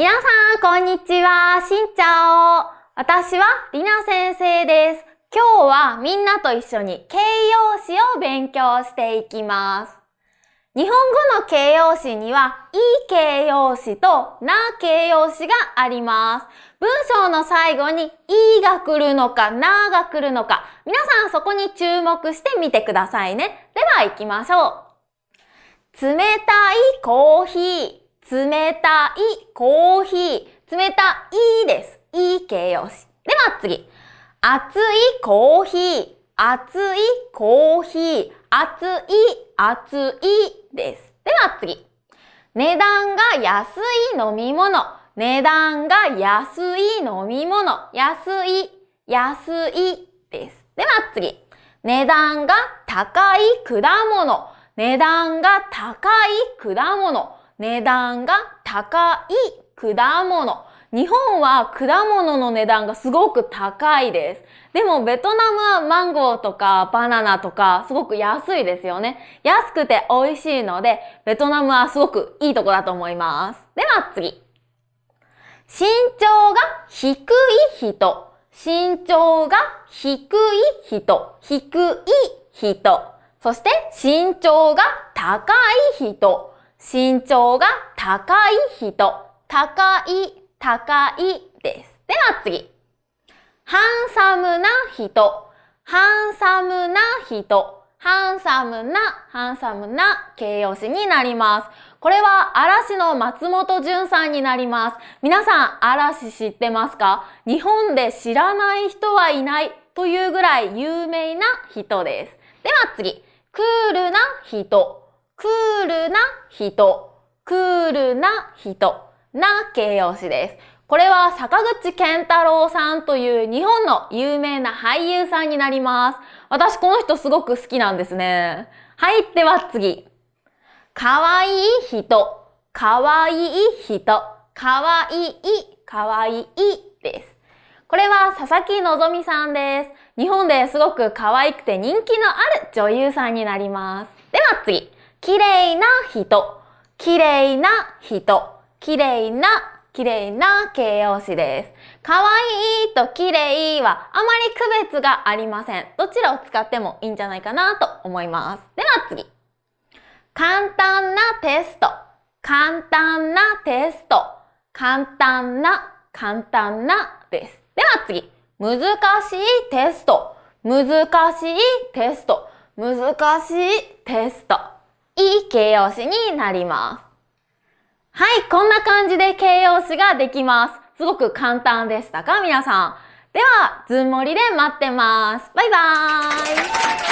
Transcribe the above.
皆さん、こんにちは。しんちゃお。私は、りな先生です。今日はみんなと一緒に形容詞を勉強していきます。日本語の形容詞には、いい形容詞とな形容詞があります。文章の最後に、いいが来るのか、なが来るのか、皆さんそこに注目してみてくださいね。では行きましょう。冷たいコーヒー。冷たいコーヒー。冷たいです。いい形容詞。では次。熱いコーヒー。熱いコーヒー。熱い、熱いです。では次。値段が安い飲み物。値段が安い飲み物。安い、安いです。では次。値段が高い果物。値段が高い果物。値段が高い果物。日本は果物の値段がすごく高いです。でもベトナムはマンゴーとかバナナとかすごく安いですよね。安くて美味しいので、ベトナムはすごくいいとこだと思います。では次。身長が低い人。身長が低い人。低い人。そして身長が高い人。身長が高い人。高い、高いです。では次。ハンサムな人。ハンサムな人。ハンサムな、ハンサムな形容詞になります。これは嵐の松本潤さんになります。皆さん、嵐知ってますか日本で知らない人はいないというぐらい有名な人です。では次。クールな人。クールな人。クールな人。な形容詞です。これは坂口健太郎さんという日本の有名な俳優さんになります。私この人すごく好きなんですね。はい、では次。かわいい人。かわいい人。かわいい、かわいいです。これは佐々木希さんです。日本ですごく可愛くて人気のある女優さんになります。では次。綺麗な人、綺麗な人、綺麗な、綺麗な形容詞です。可愛いと綺麗はあまり区別がありません。どちらを使ってもいいんじゃないかなと思います。では次。簡単なテスト、簡単なテスト、簡単な、簡単なです。では次。難しいテスト、難しいテスト、難しいテスト。形容詞になります。はい、こんな感じで形容詞ができます。すごく簡単でしたか皆さん。では、ズンもりで待ってます。バイバーイ